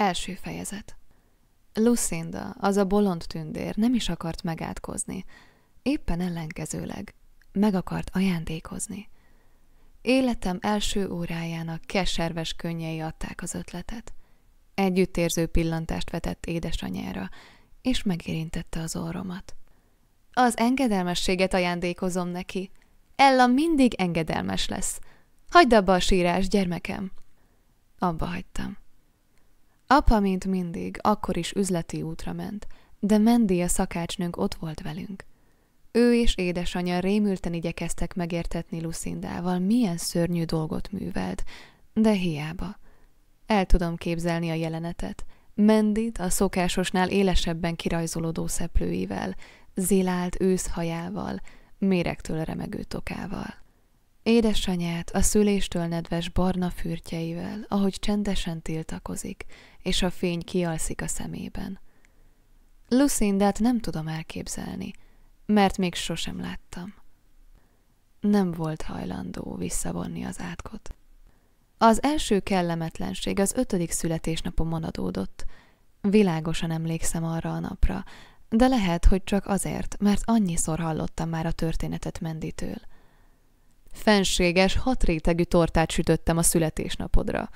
Első fejezet. Lucinda, az a bolond tündér nem is akart megátkozni, éppen ellenkezőleg meg akart ajándékozni. Életem első órájának keserves könnyei adták az ötletet. Együttérző pillantást vetett édesanyjára, és megérintette az orromat. Az engedelmességet ajándékozom neki. Ella mindig engedelmes lesz. Hagyd abba a sírás, gyermekem! Abba hagytam. Apa, mint mindig, akkor is üzleti útra ment, de Mendi a szakácsnőnk ott volt velünk. Ő és édesanyja rémülten igyekeztek megértetni Lucindával, milyen szörnyű dolgot művelt, de hiába. El tudom képzelni a jelenetet. Mendit a szokásosnál élesebben kirajzolódó szeplőivel, zilált őszhajával, méregtől remegő tokával. Édesanyát a szüléstől nedves barna fürtjeivel, ahogy csendesen tiltakozik, és a fény kialszik a szemében. Lucindát nem tudom elképzelni, mert még sosem láttam. Nem volt hajlandó visszavonni az átkot. Az első kellemetlenség az ötödik születésnapomon adódott. Világosan emlékszem arra a napra, de lehet, hogy csak azért, mert annyiszor hallottam már a történetet Menditől. Fenséges, hat rétegű tortát sütöttem a születésnapodra,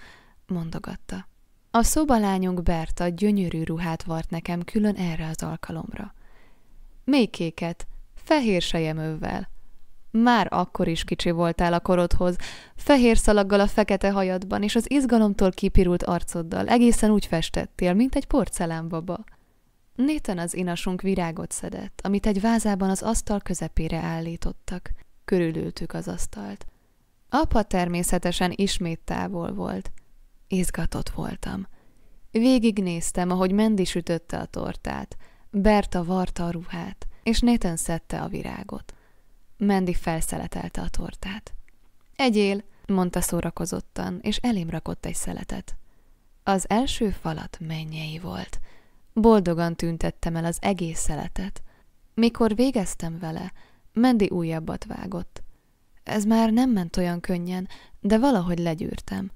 mondogatta. A szobalányunk Berta gyönyörű ruhát vart nekem külön erre az alkalomra. kéket, fehér sejemővel. Már akkor is kicsi voltál a korodhoz, fehér szalaggal a fekete hajadban és az izgalomtól kipirult arcoddal egészen úgy festettél, mint egy porcelánbaba. Néten az inasunk virágot szedett, amit egy vázában az asztal közepére állítottak – körülültük az asztalt. Apa természetesen ismét távol volt. Izgatott voltam. Végignéztem, ahogy Mendi sütötte a tortát, Berta varta a ruhát, és Nathan szedte a virágot. Mendi felszeletelte a tortát. Egyél, mondta szórakozottan, és elém rakott egy szeletet. Az első falat mennyei volt. Boldogan tüntettem el az egész szeletet. Mikor végeztem vele, Mendi újabbat vágott. Ez már nem ment olyan könnyen, de valahogy legyűrtem.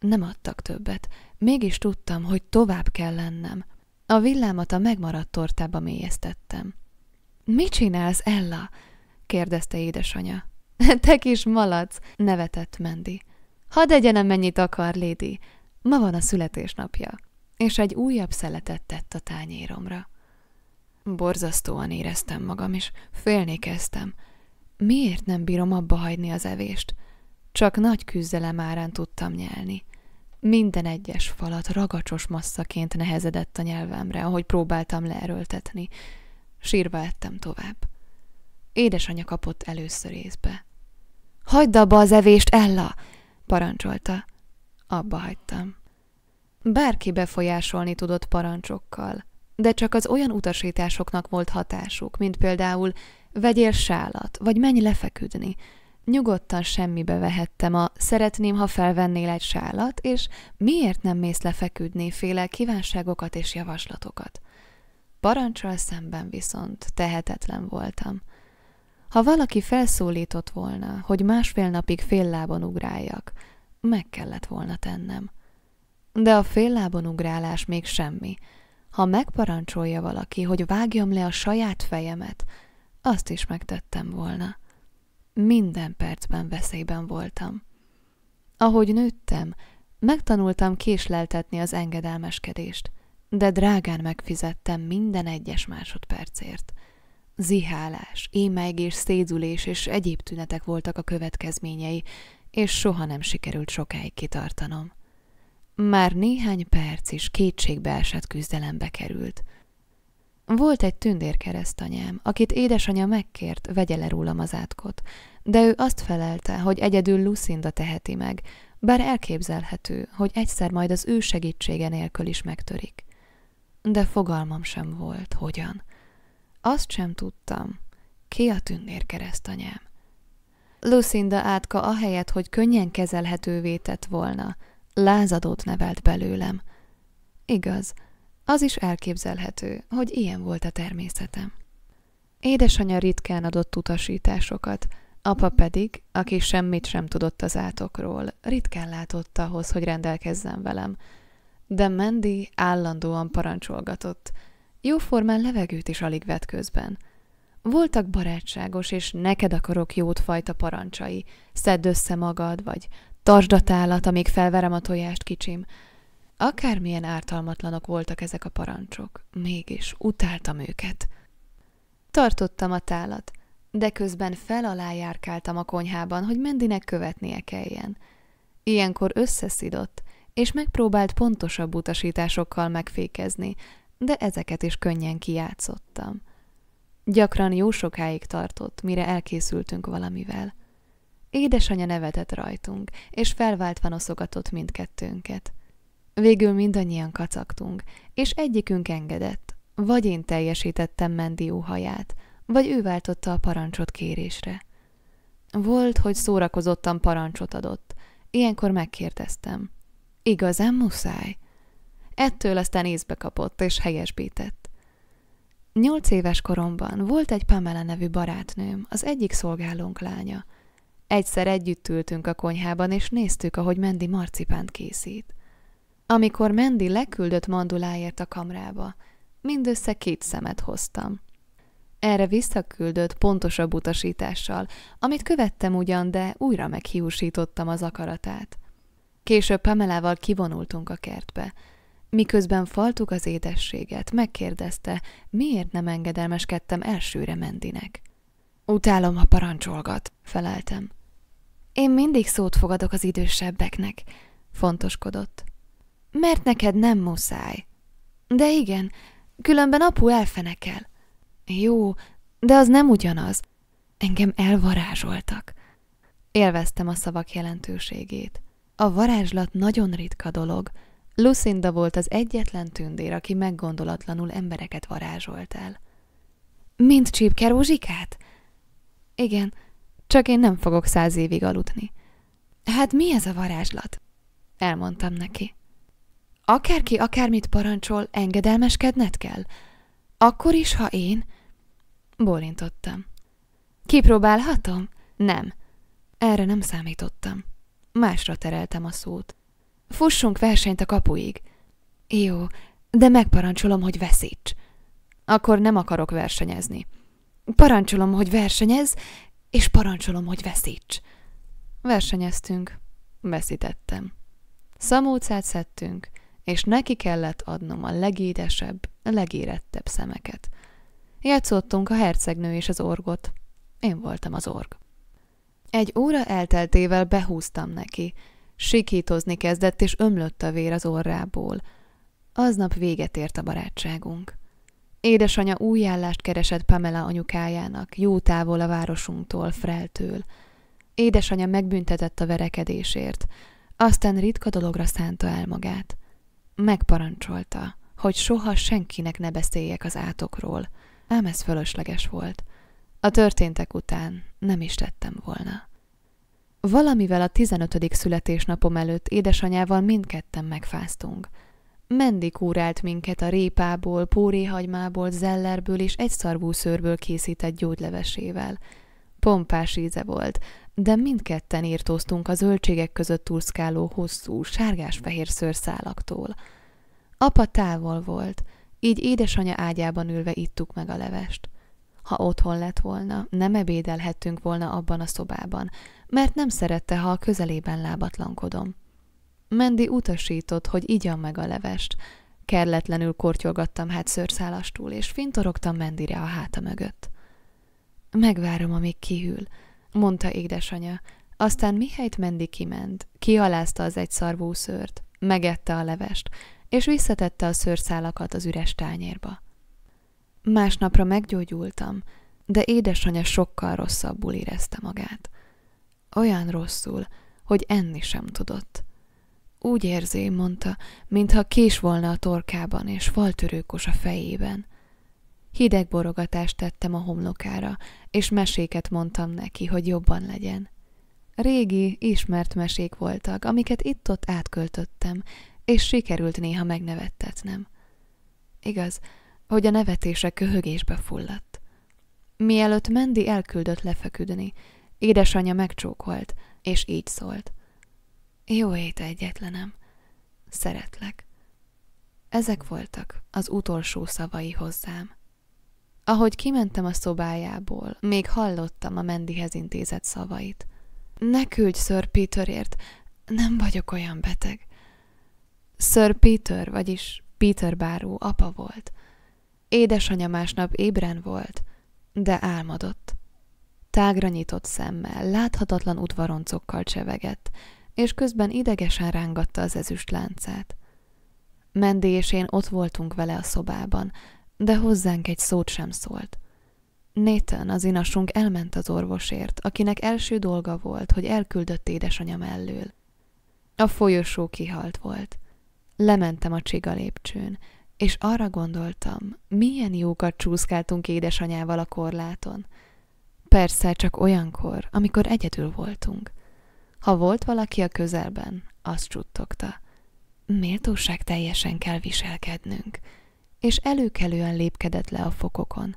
Nem adtak többet, mégis tudtam, hogy tovább kell lennem. A villámat a megmaradt tortába mélyeztettem. – Mit csinálsz, Ella? – kérdezte édesanyja. – Te kis malac! – nevetett Mendi. – Hadd egyenem mennyit akar, Lady! Ma van a születésnapja. És egy újabb szeletet tett a tányéromra. Borzasztóan éreztem magam, és félni kezdtem. Miért nem bírom abba hagyni az evést? Csak nagy küzdelem árán tudtam nyelni. Minden egyes falat ragacsos masszaként nehezedett a nyelvemre, ahogy próbáltam leerőltetni. Sírva ettem tovább. Édesanyja kapott először észbe. – Hagyd abba az evést, Ella! – parancsolta. Abba hagytam. Bárki befolyásolni tudott parancsokkal – de csak az olyan utasításoknak volt hatásuk, mint például vegyél sálat, vagy menj lefeküdni. Nyugodtan semmibe vehettem a szeretném, ha felvennél egy sálat, és miért nem mész lefeküdni féle kívánságokat és javaslatokat. Parancsal szemben viszont tehetetlen voltam. Ha valaki felszólított volna, hogy másfél napig fél lábon ugráljak, meg kellett volna tennem. De a fél lábon ugrálás még semmi – ha megparancsolja valaki, hogy vágjam le a saját fejemet, azt is megtettem volna. Minden percben veszélyben voltam. Ahogy nőttem, megtanultam késleltetni az engedelmeskedést, de drágán megfizettem minden egyes másodpercért. Zihálás, émeigés, szédülés és egyéb tünetek voltak a következményei, és soha nem sikerült sokáig kitartanom. Már néhány perc is kétségbeesett küzdelembe került. Volt egy tündérkeresztanyám, akit édesanyja megkért, vegye le rólam az átkot, de ő azt felelte, hogy egyedül Lucinda teheti meg, bár elképzelhető, hogy egyszer majd az ő segítsége nélkül is megtörik. De fogalmam sem volt, hogyan. Azt sem tudtam, ki a tündérkeresztanyám. Lucinda átka ahelyett, hogy könnyen kezelhetővé tett volna – lázadót nevelt belőlem. Igaz, az is elképzelhető, hogy ilyen volt a természetem. Édesanyja ritkán adott utasításokat, apa pedig, aki semmit sem tudott az átokról, ritkán látott ahhoz, hogy rendelkezzen velem. De Mendi állandóan parancsolgatott. Jóformán levegőt is alig vett közben. Voltak barátságos és neked akarok jót fajta parancsai, szedd össze magad, vagy Tartsd a tálat, amíg felverem a tojást, kicsim. Akármilyen ártalmatlanok voltak ezek a parancsok, mégis utáltam őket. Tartottam a tálat, de közben fel alá járkáltam a konyhában, hogy Mendinek követnie kelljen. Ilyenkor összeszidott, és megpróbált pontosabb utasításokkal megfékezni, de ezeket is könnyen kijátszottam. Gyakran jó sokáig tartott, mire elkészültünk valamivel – Édesanyja nevetett rajtunk, és felváltva noszogatott mindkettőnket. Végül mindannyian kacagtunk, és egyikünk engedett. Vagy én teljesítettem Mendi óhaját, vagy ő váltotta a parancsot kérésre. Volt, hogy szórakozottan parancsot adott. Ilyenkor megkérdeztem. Igazán muszáj? Ettől aztán észbe kapott és helyesbített. Nyolc éves koromban volt egy Pamela nevű barátnőm, az egyik szolgálónk lánya – Egyszer együtt ültünk a konyhában, és néztük, ahogy Mendi marcipánt készít. Amikor Mendi leküldött manduláért a kamrába, mindössze két szemet hoztam. Erre visszaküldött pontosabb utasítással, amit követtem ugyan, de újra meghiúsítottam az akaratát. Később Pamelával kivonultunk a kertbe. Miközben faltuk az édességet, megkérdezte, miért nem engedelmeskedtem elsőre Mendinek. Utálom, ha parancsolgat, feleltem. Én mindig szót fogadok az idősebbeknek, fontoskodott. Mert neked nem muszáj. De igen, különben apu elfenekel. Jó, de az nem ugyanaz. Engem elvarázsoltak. Élveztem a szavak jelentőségét. A varázslat nagyon ritka dolog. Lucinda volt az egyetlen tündér, aki meggondolatlanul embereket varázsolt el. Mint csípke rózsikát? Igen, csak én nem fogok száz évig aludni. Hát mi ez a varázslat? Elmondtam neki. Akárki akármit parancsol, engedelmeskedned kell? Akkor is, ha én? Bólintottam. Kipróbálhatom? Nem. Erre nem számítottam. Másra tereltem a szót. Fussunk versenyt a kapuig. Jó, de megparancsolom, hogy veszíts. Akkor nem akarok versenyezni. Parancsolom, hogy versenyez, és parancsolom, hogy veszíts. Versenyeztünk, veszítettem. Szamócát szedtünk, és neki kellett adnom a legédesebb, legérettebb szemeket. Játszottunk a hercegnő és az orgot. Én voltam az org. Egy óra elteltével behúztam neki. Sikítozni kezdett, és ömlött a vér az orrából. Aznap véget ért a barátságunk. Édesanyja új állást keresett Pamela anyukájának, jó távol a városunktól, Freltől. Édesanyja megbüntetett a verekedésért, aztán ritka dologra szánta el magát. Megparancsolta, hogy soha senkinek ne beszéljek az átokról, ám ez fölösleges volt. A történtek után nem is tettem volna. Valamivel a 15. születésnapom előtt édesanyával mindketten megfáztunk – Mendi kúrált minket a répából, póréhagymából, zellerből és szarvú szőrből készített gyógylevesével. Pompás íze volt, de mindketten írtóztunk a zöldségek között turszkáló hosszú, sárgás-fehér szőrszálaktól. Apa távol volt, így édesanyja ágyában ülve ittuk meg a levest. Ha otthon lett volna, nem ebédelhettünk volna abban a szobában, mert nem szerette, ha a közelében lábatlankodom. Mendi utasított, hogy igyam meg a levest. Kerletlenül kortyolgattam hát szőrszálastól, és fintorogtam Mendire a háta mögött. Megvárom, amíg kihűl, mondta édesanyja. Aztán mihelyt Mendi kiment, kialázta az egy szarvú szőrt, megette a levest, és visszatette a szőrszálakat az üres tányérba. Másnapra meggyógyultam, de édesanyja sokkal rosszabbul érezte magát. Olyan rosszul, hogy enni sem tudott. Úgy érzi, mondta, mintha kés volna a torkában, és faltörőkos a fejében. Hideg borogatást tettem a homlokára, és meséket mondtam neki, hogy jobban legyen. Régi, ismert mesék voltak, amiket itt-ott átköltöttem, és sikerült néha megnevettetnem. Igaz, hogy a nevetése köhögésbe fulladt. Mielőtt Mendi elküldött lefeküdni, édesanyja megcsókolt, és így szólt – jó éjt egyetlenem. Szeretlek. Ezek voltak az utolsó szavai hozzám. Ahogy kimentem a szobájából, még hallottam a Mendihez intézett szavait. Ne küldj Sir Peterért, nem vagyok olyan beteg. Sir Peter, vagyis Peter báró apa volt. Édesanyja másnap ébren volt, de álmodott. Tágra nyitott szemmel, láthatatlan udvaroncokkal csevegett, és közben idegesen rángatta az ezüst láncát. Mendi és én ott voltunk vele a szobában, de hozzánk egy szót sem szólt. Nathan, az inasunk elment az orvosért, akinek első dolga volt, hogy elküldött édesanyja mellől. A folyosó kihalt volt. Lementem a csiga lépcsőn, és arra gondoltam, milyen jókat csúszkáltunk édesanyával a korláton. Persze csak olyankor, amikor egyedül voltunk. Ha volt valaki a közelben, azt csuttogta. Méltóság teljesen kell viselkednünk, és előkelően lépkedett le a fokokon.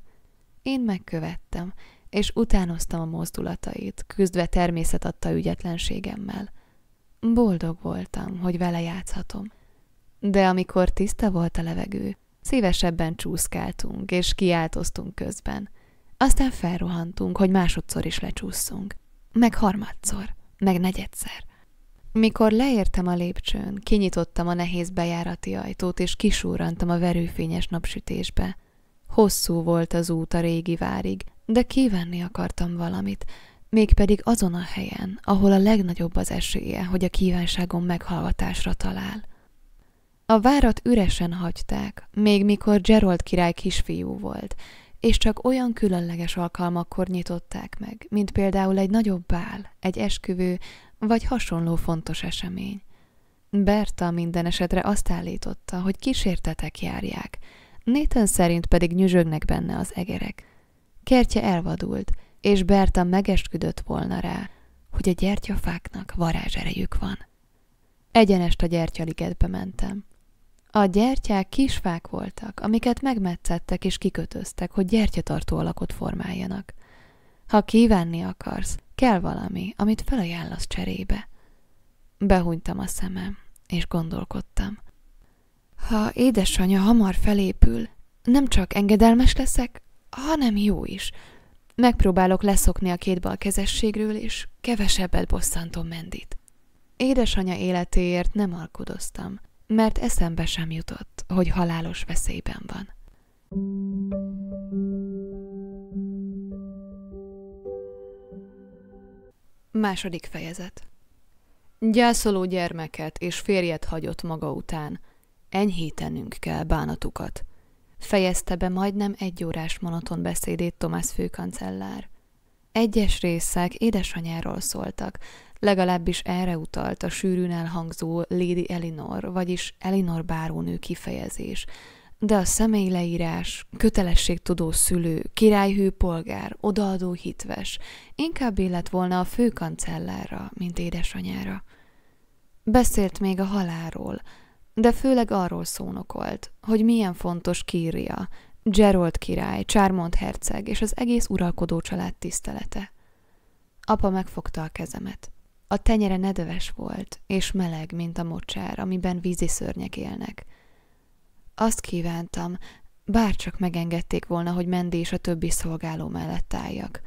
Én megkövettem, és utánoztam a mozdulatait, küzdve természet adta ügyetlenségemmel. Boldog voltam, hogy vele játszhatom. De amikor tiszta volt a levegő, szívesebben csúszkáltunk és kiáltoztunk közben. Aztán felrohantunk, hogy másodszor is lecsúszunk. Meg harmadszor meg negyedszer. Mikor leértem a lépcsőn, kinyitottam a nehéz bejárati ajtót, és kisúrantam a verőfényes napsütésbe. Hosszú volt az út a régi várig, de kívánni akartam valamit, mégpedig azon a helyen, ahol a legnagyobb az esélye, hogy a kívánságom meghallgatásra talál. A várat üresen hagyták, még mikor Gerald király kisfiú volt, és csak olyan különleges alkalmakkor nyitották meg, mint például egy nagyobb bál, egy esküvő, vagy hasonló fontos esemény. Berta minden esetre azt állította, hogy kísértetek járják, Nathan szerint pedig nyüzsögnek benne az egerek. Kertje elvadult, és Berta megesküdött volna rá, hogy a gyertyafáknak varázserejük van. Egyenest a gyertyaligetbe mentem. A gyertyák kisfák voltak, amiket megmetszettek és kikötöztek, hogy gyertyatartó alakot formáljanak. Ha kívánni akarsz, kell valami, amit felajánlasz cserébe. Behúnytam a szemem, és gondolkodtam. Ha édesanyja hamar felépül, nem csak engedelmes leszek, hanem jó is. Megpróbálok leszokni a két bal kezességről, és kevesebbet bosszantom Mendit. Édesanyja életéért nem alkudoztam mert eszembe sem jutott, hogy halálos veszélyben van. Második fejezet Gyászoló gyermeket és férjet hagyott maga után. Enyhítenünk kell bánatukat. Fejezte be majdnem egy órás monoton beszédét Tomás főkancellár. Egyes részek édesanyáról szóltak, Legalábbis erre utalt a sűrűn elhangzó Lady Elinor, vagyis Elinor bárónő kifejezés, de a személy leírás, kötelességtudó szülő, királyhű polgár, odaadó hitves, inkább illet volna a főkancellárra, mint édesanyára. Beszélt még a haláról, de főleg arról szónokolt, hogy milyen fontos kírja, Gerald király, Csármont herceg és az egész uralkodó család tisztelete. Apa megfogta a kezemet. A tenyere nedöves volt, és meleg, mint a mocsár, amiben vízi szörnyek élnek. Azt kívántam, bárcsak megengedték volna, hogy Mendi és a többi szolgáló mellett álljak.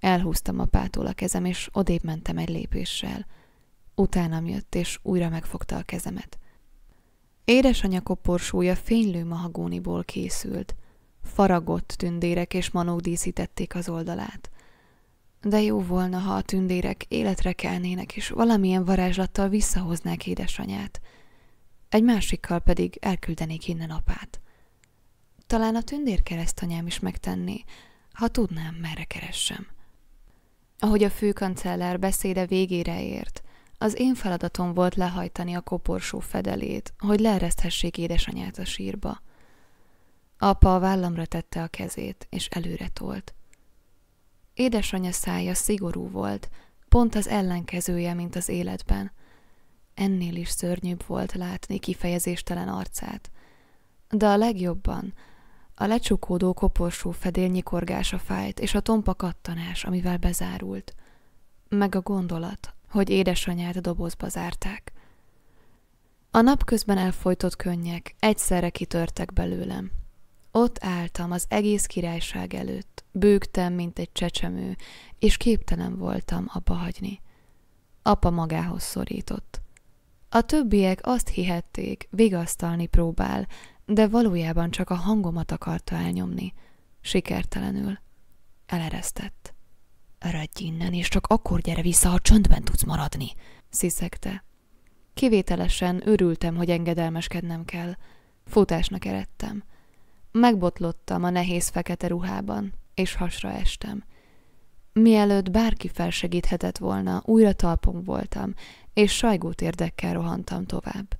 Elhúztam a pától a kezem, és odébb mentem egy lépéssel. Utánam jött, és újra megfogta a kezemet. Édesanyja koporsója fénylő mahagóniból készült. Faragott tündérek és manók díszítették az oldalát. De jó volna, ha a tündérek életre kelnének, és valamilyen varázslattal visszahoznák édesanyát. Egy másikkal pedig elküldenék innen apát. Talán a tündér keresztanyám is megtenné, ha tudnám, merre keressem. Ahogy a főkancellár beszéde végére ért, az én feladatom volt lehajtani a koporsó fedelét, hogy leereszthessék édesanyát a sírba. Apa a vállamra tette a kezét, és előre tolt. Édesanyja szája szigorú volt, pont az ellenkezője, mint az életben. Ennél is szörnyűbb volt látni kifejezéstelen arcát. De a legjobban a lecsukódó koporsó fedél nyikorgása fájt, és a tompa kattanás, amivel bezárult. Meg a gondolat, hogy édesanyát dobozba zárták. A napközben elfolytott könnyek egyszerre kitörtek belőlem. Ott álltam az egész királyság előtt Bőgtem, mint egy csecsemő, és képtelen voltam abba hagyni. Apa magához szorított. A többiek azt hihették, vigasztalni próbál, de valójában csak a hangomat akarta elnyomni. Sikertelenül. Eleresztett. Öredj innen, és csak akkor gyere vissza, ha csöndben tudsz maradni, sziszegte. Kivételesen örültem, hogy engedelmeskednem kell. Futásnak eredtem. Megbotlottam a nehéz fekete ruhában és hasra estem. Mielőtt bárki felsegíthetett volna, újra talpon voltam, és sajgót érdekkel rohantam tovább.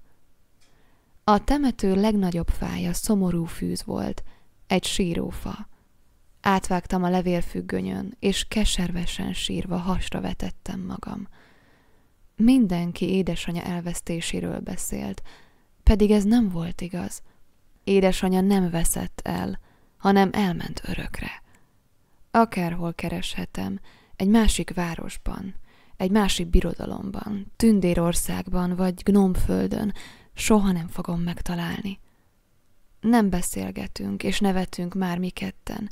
A temető legnagyobb fája szomorú fűz volt, egy sírófa. Átvágtam a levélfüggönyön, és keservesen sírva hasra vetettem magam. Mindenki édesanyja elvesztéséről beszélt, pedig ez nem volt igaz. Édesanyja nem veszett el, hanem elment örökre. Akárhol kereshetem, egy másik városban, egy másik birodalomban, Tündérországban vagy Gnomföldön, soha nem fogom megtalálni. Nem beszélgetünk és nevetünk már mi ketten,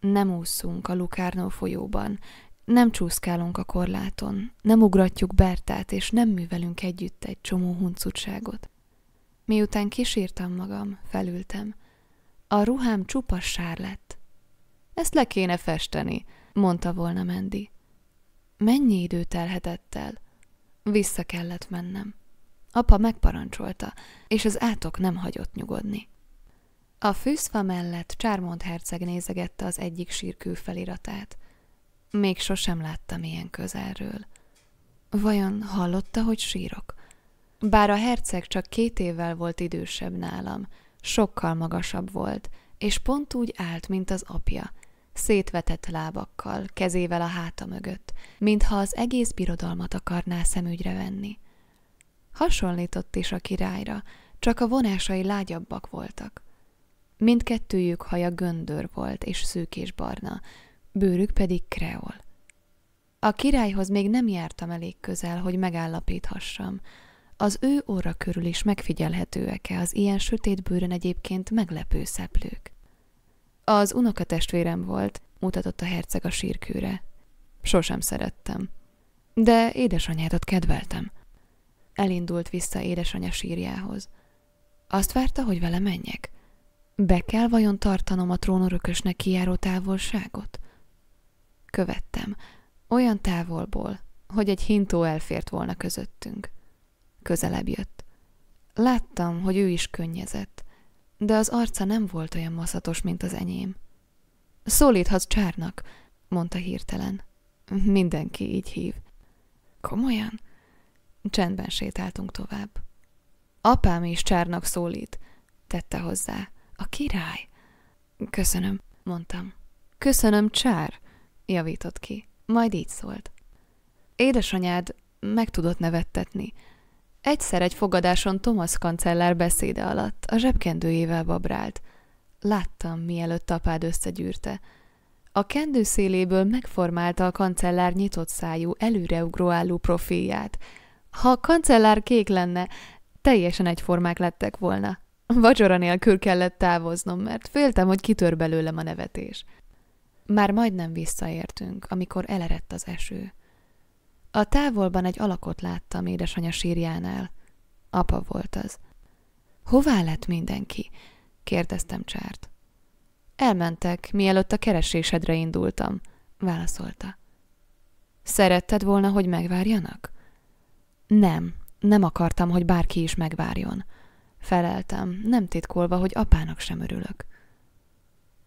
nem úszunk a Lukárnó folyóban, nem csúszkálunk a korláton, nem ugratjuk Bertát, és nem művelünk együtt egy csomó huncutságot. Miután kisírtam magam, felültem. A ruhám csupa sár lett. Ezt le kéne festeni, mondta volna Mendi. Mennyi idő telhetett el? Vissza kellett mennem. Apa megparancsolta, és az átok nem hagyott nyugodni. A fűszfa mellett Csármond herceg nézegette az egyik sírkő feliratát. Még sosem láttam ilyen közelről. Vajon hallotta, hogy sírok? Bár a herceg csak két évvel volt idősebb nálam, sokkal magasabb volt, és pont úgy állt, mint az apja – szétvetett lábakkal, kezével a háta mögött, mintha az egész birodalmat akarná szemügyre venni. Hasonlított is a királyra, csak a vonásai lágyabbak voltak. Mindkettőjük haja göndör volt és barna, bőrük pedig kreol. A királyhoz még nem jártam elég közel, hogy megállapíthassam. Az ő óra körül is megfigyelhetőek-e az ilyen bőrön egyébként meglepő szeplők. Az unokatestvérem volt, mutatott a herceg a sírkőre. Sosem szerettem. De édesanyádat kedveltem. Elindult vissza édesanyja sírjához. Azt várta, hogy vele menjek. Be kell vajon tartanom a trónorökösnek kijáró távolságot? Követtem, olyan távolból, hogy egy hintó elfért volna közöttünk. Közelebb jött. Láttam, hogy ő is könnyezett de az arca nem volt olyan maszatos, mint az enyém. Szólíthatsz Csárnak, mondta hirtelen. Mindenki így hív. Komolyan? Csendben sétáltunk tovább. Apám is Csárnak szólít, tette hozzá. A király. Köszönöm, mondtam. Köszönöm, Csár, javított ki. Majd így szólt. Édesanyád meg tudott nevettetni, Egyszer egy fogadáson Thomas kancellár beszéde alatt a zsebkendőjével babrált. Láttam, mielőtt apád összegyűrte. A kendő széléből megformálta a kancellár nyitott szájú, előreugró álló profilját. Ha a kancellár kék lenne, teljesen egyformák lettek volna. Vacsora nélkül kellett távoznom, mert féltem, hogy kitör belőlem a nevetés. Már majdnem visszaértünk, amikor elerett az eső. A távolban egy alakot láttam édesanyja sírjánál. Apa volt az. Hová lett mindenki? kérdeztem Csárt. Elmentek, mielőtt a keresésedre indultam, válaszolta. Szeretted volna, hogy megvárjanak? Nem, nem akartam, hogy bárki is megvárjon. Feleltem, nem titkolva, hogy apának sem örülök.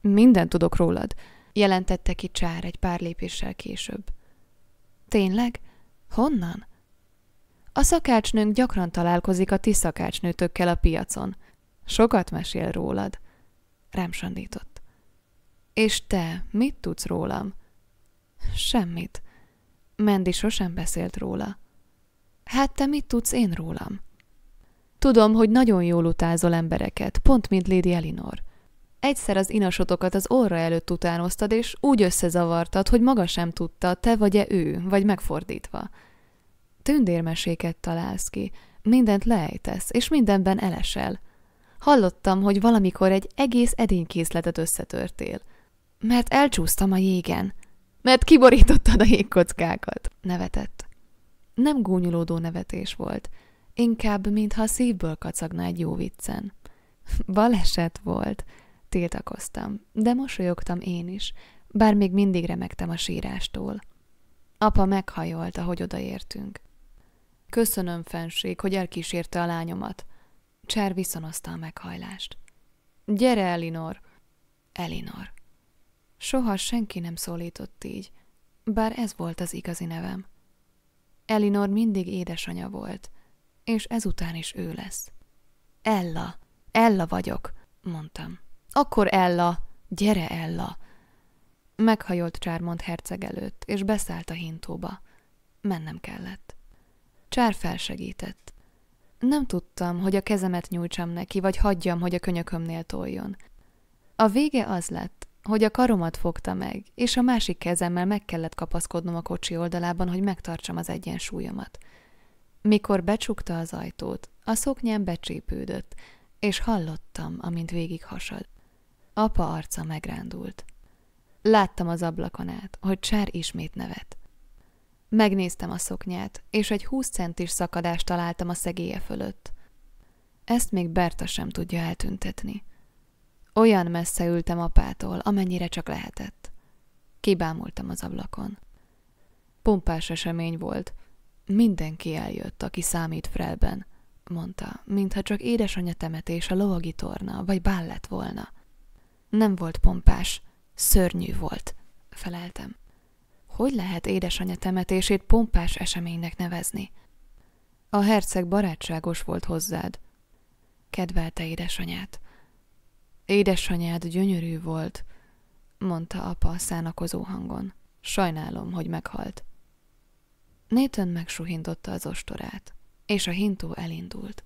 Minden tudok rólad, jelentette ki Csár egy pár lépéssel később. Tényleg? Honnan? A szakácsnőnk gyakran találkozik a ti szakácsnőtökkel a piacon. Sokat mesél rólad. Rám sandított. És te, mit tudsz rólam? Semmit. Mendi sosem beszélt róla. Hát te mit tudsz én rólam? Tudom, hogy nagyon jól utázol embereket, pont mint Lady Elinor. Egyszer az inasotokat az orra előtt utánoztad, és úgy összezavartad, hogy maga sem tudta, te vagy-e ő, vagy megfordítva. Tündérmeséket találsz ki, mindent lejtesz, és mindenben elesel. Hallottam, hogy valamikor egy egész edénykészletet összetörtél. Mert elcsúsztam a jégen. Mert kiborítottad a jégkockákat. Nevetett. Nem gúnyolódó nevetés volt. Inkább, mintha szívből kacagna egy jó viccen. Baleset volt. Tiltakoztam, de mosolyogtam én is, bár még mindig remegtem a sírástól. Apa meghajolt, ahogy odaértünk. Köszönöm, fenség, hogy elkísérte a lányomat. Csár viszonozta a meghajlást. Gyere, Elinor! Elinor. Soha senki nem szólított így, bár ez volt az igazi nevem. Elinor mindig édesanyja volt, és ezután is ő lesz. Ella, Ella vagyok, mondtam. Akkor Ella, gyere Ella! Meghajolt Csármond herceg előtt, és beszállt a hintóba. Mennem kellett. Csár felsegített. Nem tudtam, hogy a kezemet nyújtsam neki, vagy hagyjam, hogy a könyökömnél toljon. A vége az lett, hogy a karomat fogta meg, és a másik kezemmel meg kellett kapaszkodnom a kocsi oldalában, hogy megtartsam az egyensúlyomat. Mikor becsukta az ajtót, a szoknyám becsípődött, és hallottam, amint végig hasad. Apa arca megrándult. Láttam az ablakon át, hogy Csár ismét nevet. Megnéztem a szoknyát, és egy 20 centis szakadást találtam a szegélye fölött. Ezt még Berta sem tudja eltüntetni. Olyan messze ültem apától, amennyire csak lehetett. Kibámultam az ablakon. Pompás esemény volt. Mindenki eljött, aki számít Frelben, mondta, mintha csak édesanyja temetés a lovagi torna, vagy bál lett volna. Nem volt pompás, szörnyű volt, feleltem. Hogy lehet édesanyja temetését pompás eseménynek nevezni? A herceg barátságos volt hozzád. Kedvelte édesanyát. Édesanyád gyönyörű volt, mondta apa szánakozó hangon. Sajnálom, hogy meghalt. Nathan megsuhintotta az ostorát, és a hintó elindult.